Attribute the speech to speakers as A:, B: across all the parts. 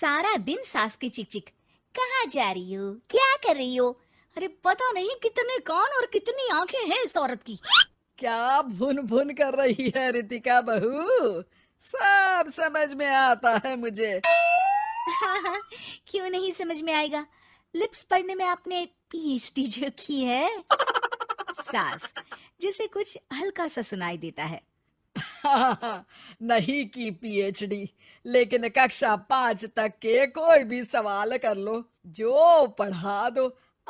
A: सारा दिन सास की चिक चिक कहा जा रही हो क्या कर रही हो अरे पता नहीं कितने कान और कितनी आंखें हैं इस औरत की क्या भुन भुन कर रही है रितिका बहू सब समझ में आता है मुझे हाँ, हाँ, क्यों नहीं समझ में आएगा लिप्स पढ़ने में आपने पीएचडी जो की है सास जिसे कुछ हल्का सा सुनाई देता है नहीं की पीएचडी लेकिन कक्षा पांच तक के कोई भी सवाल कर लो जो पढ़ा दो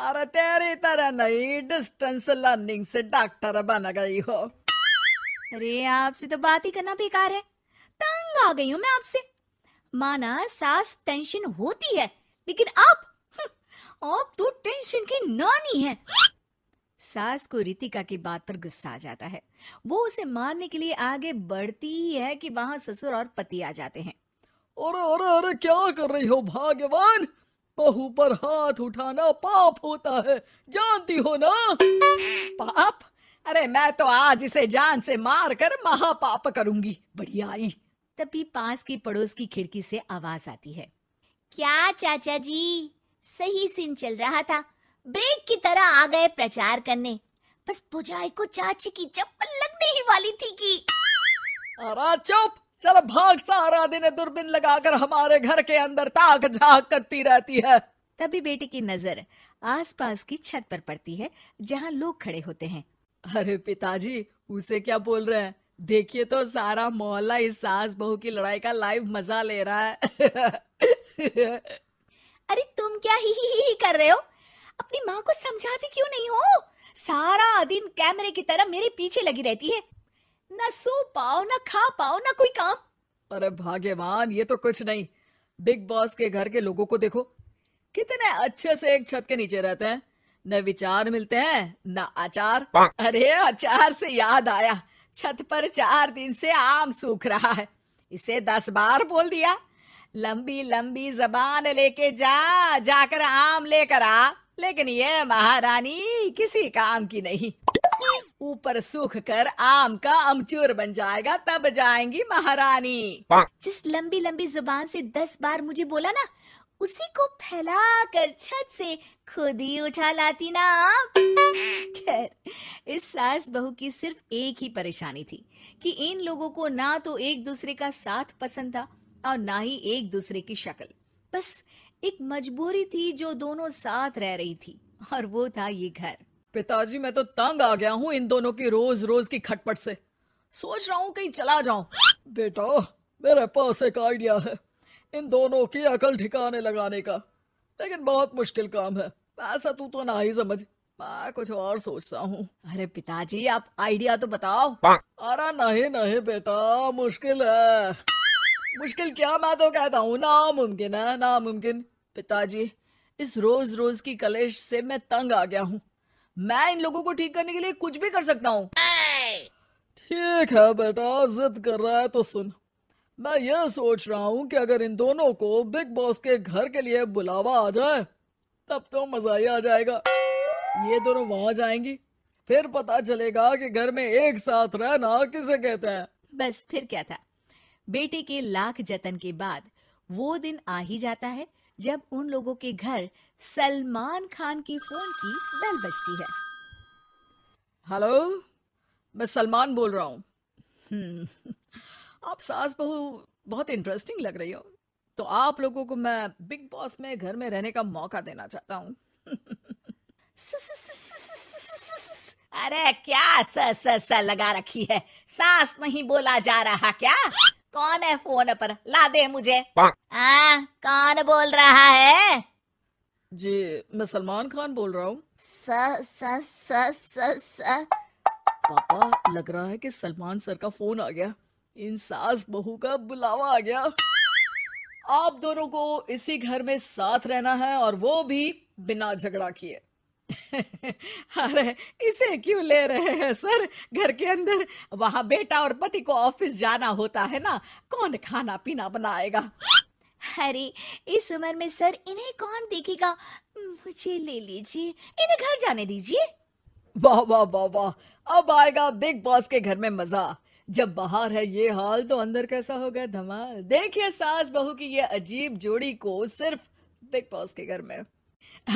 A: अरे तेरी तरह नहीं डिस्टेंस लर्निंग से डॉक्टर बन गई हो अरे आपसे तो बात ही करना बेकार है तंग आ गई हूँ मैं आपसे माना सास टेंशन होती है लेकिन आप हम्म, आप तो टेंशन की नानी है सास को रितिका की बात पर गुस्सा आ जाता है वो उसे मारने के लिए आगे बढ़ती ही है कि वहां ससुर और पति आ जाते हैं अरे अरे अरे क्या कर रही हो भाग्यवान बहू पर हाथ उठाना पाप होता है जानती हो ना पाप अरे मैं तो आज इसे जान से मार कर महापाप करूंगी बढ़िया आई तभी पास की पड़ोस की खिड़की से आवाज आती है क्या चाचा जी सही सीन चल रहा था ब्रेक की तरह आ गए प्रचार करने बस पुजाई को चाची की चप्पल लगने ही वाली थी कि अरे चुप चल भाग सारा दिन दूरबीन लगाकर हमारे घर के अंदर ताक झाक करती रहती है तभी बेटे की नजर आसपास की छत पर पड़ती है जहाँ लोग खड़े होते हैं अरे पिताजी उसे क्या बोल रहे हैं देखिए तो सारा मोहल्ला इस सास बहू की लड़ाई का लाइव मजा ले रहा है अरे तुम क्या ही, ही, ही कर रहे हो अपनी माँ को समझाती क्यों नहीं हो सारा दिन कैमरे की तरह मेरे पीछे लगी रहती है न सो पाओ न खा पाओ न कोई काम अरे भाग्यवान ये तो कुछ नहीं बिग बॉस के घर के लोगों को देखो कितने अच्छे से एक छत के नीचे रहते हैं न विचार मिलते हैं न आचार अरे आचार से याद आया छत पर चार दिन से आम सूख रहा है इसे दस बार बोल दिया लंबी लंबी जबान लेके जा जाकर आम लेकर आ लेकिन ये महारानी किसी काम की नहीं ऊपर सूख कर आम का अमचूर बन जाएगा तब जाएंगी महारानी जिस लंबी लंबी जुबान से दस बार मुझे बोला ना उसी को फैला कर छत से खुद ही उठा लाती ना खैर इस सास बहू की सिर्फ एक ही परेशानी थी कि इन लोगों को ना तो एक दूसरे का साथ पसंद था और ना ही एक दूसरे की शक्ल बस एक मजबूरी थी जो दोनों साथ रह रही थी और वो था ये घर पिताजी मैं तो तंग आ गया हूँ इन दोनों की रोज रोज की खटपट से सोच रहा हूँ कहीं चला जाऊं बेटा मेरे पास एक आइडिया है इन दोनों की अकल ठिकाने लगाने का लेकिन बहुत मुश्किल काम है ऐसा तू तो ना ही समझ मैं कुछ और सोचता हूँ अरे पिताजी आप आइडिया तो बताओ अरे नहीं नहीं बेटा मुश्किल है मुश्किल क्या मैं तो कहता हूँ नामुमकिन है नामुमकिन पिताजी इस रोज रोज की कलेश से मैं तंग आ गया हूँ मैं इन लोगों को ठीक करने के लिए कुछ भी कर सकता हूँ ठीक है बेटा जिद कर रहा है तो सुन मैं ये सोच रहा हूँ कि अगर इन दोनों को बिग बॉस के घर के लिए बुलावा आ जाए तब तो मजा ही आ जाएगा ये दोनों वहाँ जाएंगी फिर पता चलेगा कि घर में एक साथ रहना किसे कहते हैं बस फिर क्या था बेटे के लाख जतन के बाद वो दिन आ ही जाता है जब उन लोगों के घर सलमान खान की फोन की बेल बजती है हेलो मैं सलमान बोल रहा हूँ हम्म, आप सास बहू बहुत इंटरेस्टिंग लग रही हो तो आप लोगों को मैं बिग बॉस में घर में रहने का मौका देना चाहता हूँ अरे क्या स लगा रखी है सास नहीं बोला जा रहा क्या कौन है फोन पर ला दे मुझे आ, हाँ, कौन बोल रहा है जी मैं सलमान खान बोल रहा हूँ पापा लग रहा है कि सलमान सर का फोन आ गया इन सास बहू का बुलावा आ गया आप दोनों को इसी घर में साथ रहना है और वो भी बिना झगड़ा किए अरे इसे क्यों ले रहे हैं सर घर के अंदर वहां बेटा और पति को ऑफिस जाना होता है ना कौन खाना पीना बनाएगा अरे इस उम्र में सर इन्हें कौन देखेगा मुझे ले लीजिए इन्हें घर जाने दीजिए वाह वाह वाह वाह अब आएगा बिग बॉस के घर में मजा जब बाहर है ये हाल तो अंदर कैसा हो गया धमाल देखिए सास बहू की ये अजीब जोड़ी को सिर्फ बिग बॉस के घर में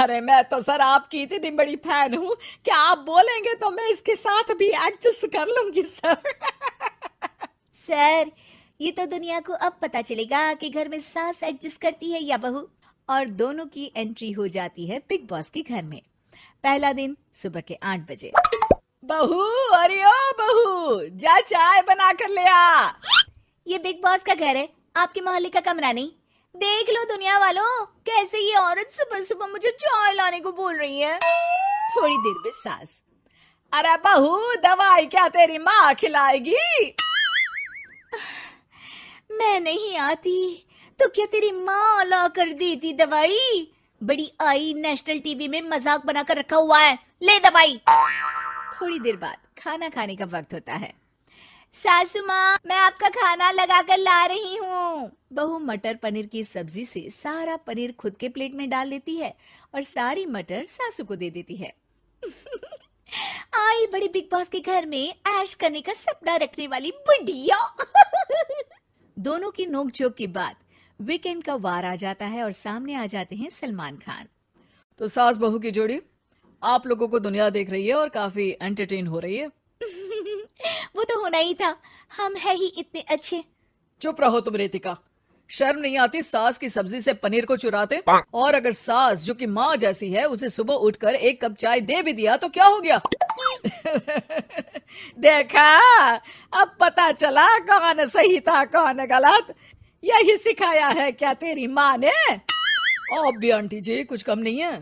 A: अरे मैं तो सर आपकी इतनी बड़ी फैन हूँ कि आप बोलेंगे तो मैं इसके साथ भी एडजस्ट कर लूंगी सर सर ये तो दुनिया को अब पता चलेगा कि घर में सास एडजस्ट करती है या बहू और दोनों की एंट्री हो जाती है बिग बॉस के घर में पहला दिन सुबह के आठ बजे बहू अरे ओ बहू जा चाय बना कर ले आ ये बिग बॉस का घर है आपके मोहल्ले का कमरा नहीं देख लो दुनिया वालों कैसे ये औरत सुबह सुबह मुझे चाय लाने को बोल रही है थोड़ी देर में सास अरे बहू दवाई क्या तेरी माँ खिलाएगी मैं नहीं आती तो क्या तेरी माँ ला कर देती दवाई बड़ी आई नेशनल टीवी में मजाक बनाकर रखा हुआ है ले दवाई थोड़ी देर बाद खाना खाने का वक्त होता है सासू माँ मैं आपका खाना लगा कर ला रही हूँ बहू मटर पनीर की सब्जी से सारा पनीर खुद के प्लेट में डाल देती है और सारी मटर सासू को दे देती है आई बड़ी बिग बॉस के घर में ऐश करने का सपना रखने वाली बुढ़िया दोनों की नोकझोंक के बाद वीकेंड का वार आ जाता है और सामने आ जाते हैं सलमान खान तो सास बहू की जोड़ी आप लोगों को दुनिया देख रही है और काफी एंटरटेन हो रही है वो तो होना ही था हम है ही इतने अच्छे चुप रहो तुम रेतिका शर्म नहीं आती सास की सब्जी से पनीर को चुराते और अगर सास जो कि माँ जैसी है उसे सुबह उठकर एक कप चाय दे भी दिया तो क्या हो गया देखा अब पता चला कौन सही था कौन गलत यही सिखाया है क्या तेरी माँ ने भी आंटी जी कुछ कम नहीं है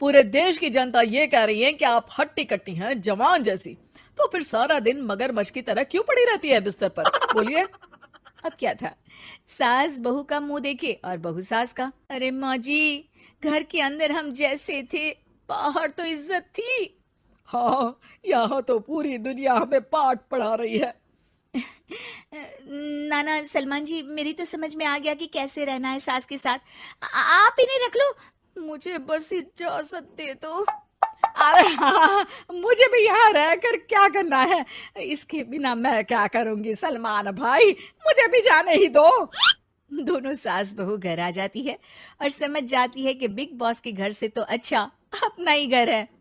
A: पूरे देश की जनता ये कह रही है कि आप हट्टी कट्टी हैं जवान जैसी तो फिर सारा दिन मगरमच्छ की तरह क्यों पड़ी रहती है बिस्तर पर बोलिए अब क्या था सास बहू का मुंह देखे और बहू सास का अरे माँ जी घर के अंदर हम जैसे थे बाहर तो इज्जत थी हाँ यहाँ तो पूरी दुनिया हमें पाठ पढ़ा रही है नाना सलमान जी मेरी तो समझ में आ गया कि कैसे रहना है सास के साथ आ, आप इन्हें रख लो मुझे बस इजाजत दे दो तो। अरे हाँ मुझे भी यहाँ रहकर क्या करना है इसके बिना मैं क्या करूँगी सलमान भाई मुझे भी जाने ही दो दोनों सास बहू घर आ जाती है और समझ जाती है कि बिग बॉस के घर से तो अच्छा अपना ही घर है